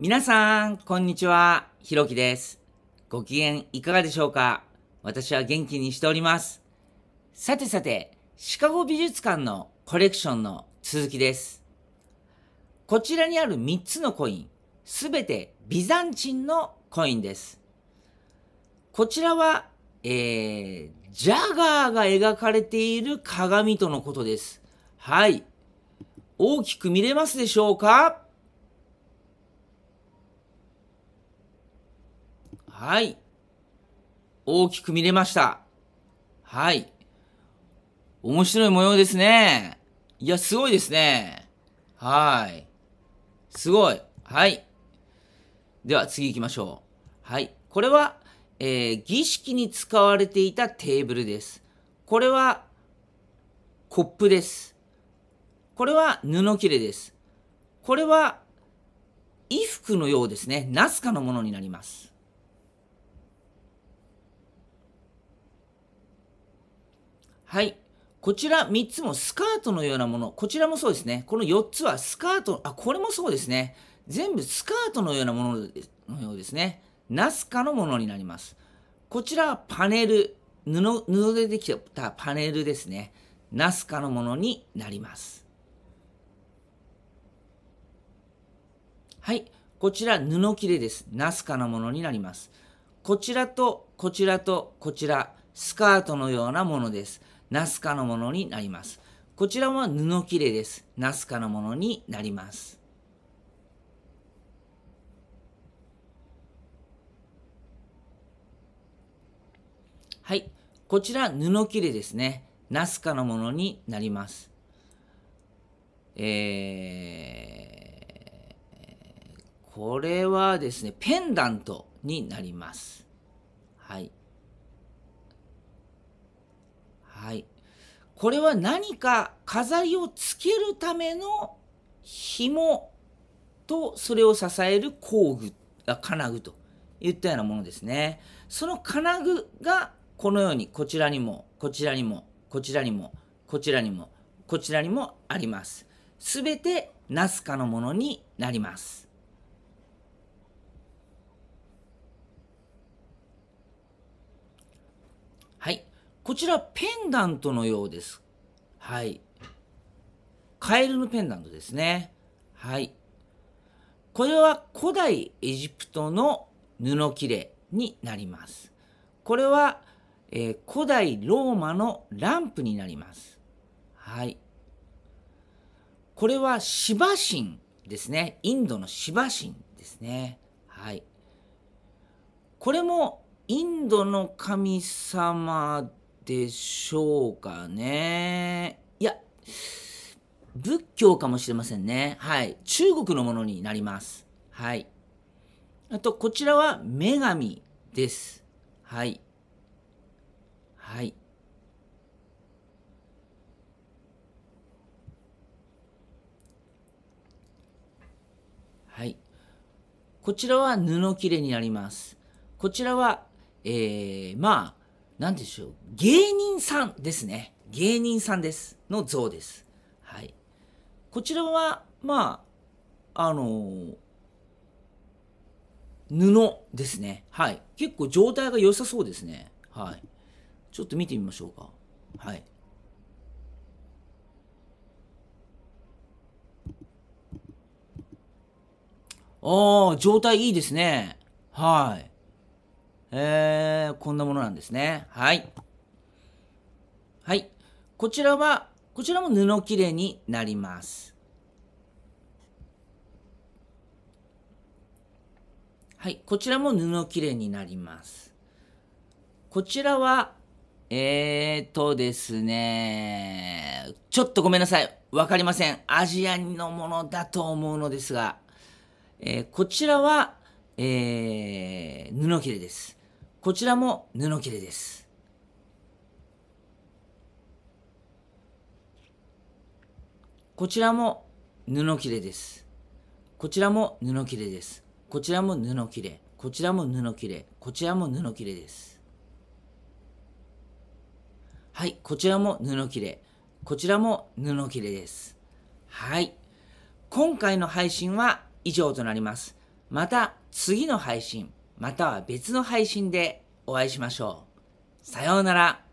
皆さん、こんにちは。ひろきです。ご機嫌いかがでしょうか私は元気にしております。さてさて、シカゴ美術館のコレクションの続きです。こちらにある3つのコイン、すべてビザンチンのコインです。こちらは、えー、ジャガーが描かれている鏡とのことです。はい。大きく見れますでしょうかはい。大きく見れました。はい。面白い模様ですね。いや、すごいですね。はい。すごい。はい。では次行きましょう。はい。これは、えー、儀式に使われていたテーブルです。これは、コップです。これは布切れです。これは、衣服のようですね。ナスカのものになります。はい。こちら3つもスカートのようなもの。こちらもそうですね。この4つはスカート、あ、これもそうですね。全部スカートのようなもののようですね。ナスカのものになります。こちらはパネル、布、布でできたパネルですね。ナスカのものになります。はい。こちら布切れです。ナスカのものになります。こちらと、こちらと、こちら、スカートのようなものです。ナスカのものになります。こちらは布切れです。ナスカのものになります。はい。こちら、布切れですね。ナスカのものになります。えー、これはですね、ペンダントになります。はい。これは何か飾りをつけるための紐とそれを支える工具が金具といったようなものですね。その金具がこのようにこちらにもこちらにもこちらにもこちらにもこちらにもあります。すべてナスカのものになります。こちらペンダントのようです。はい。カエルのペンダントですね。はい。これは古代エジプトの布切れになります。これは、えー、古代ローマのランプになります。はい。これはシ神ですね。インドのシ神ですね。はい。これもインドの神様でしょうかね。いや、仏教かもしれませんね。はい。中国のものになります。はい。あと、こちらは女神です。はい。はい。はい。こちらは布切れになります。こちらは、えー、まあ、何でしょう芸人さんですね芸人さんですの像ですはいこちらはまああのー、布ですねはい結構状態が良さそうですねはいちょっと見てみましょうかはいああ、状態いいですね。はい。えー、こんなものなんですね。はい。はい。こちらは、こちらも布切れになります。はい。こちらも布切れになります。こちらは、えーとですね、ちょっとごめんなさい。わかりません。アジアのものだと思うのですが、えー、こちらは、えー、布切れです。こちらも布切れです。こちらも布切れです。こちらも布切れです。こちらも布切れ。こちらも布切れ。こちらも布切れです。はい、こちらも布切れ。こちらも布切れです。はい。今回の配信は以上となります。また次の配信。または別の配信でお会いしましょう。さようなら。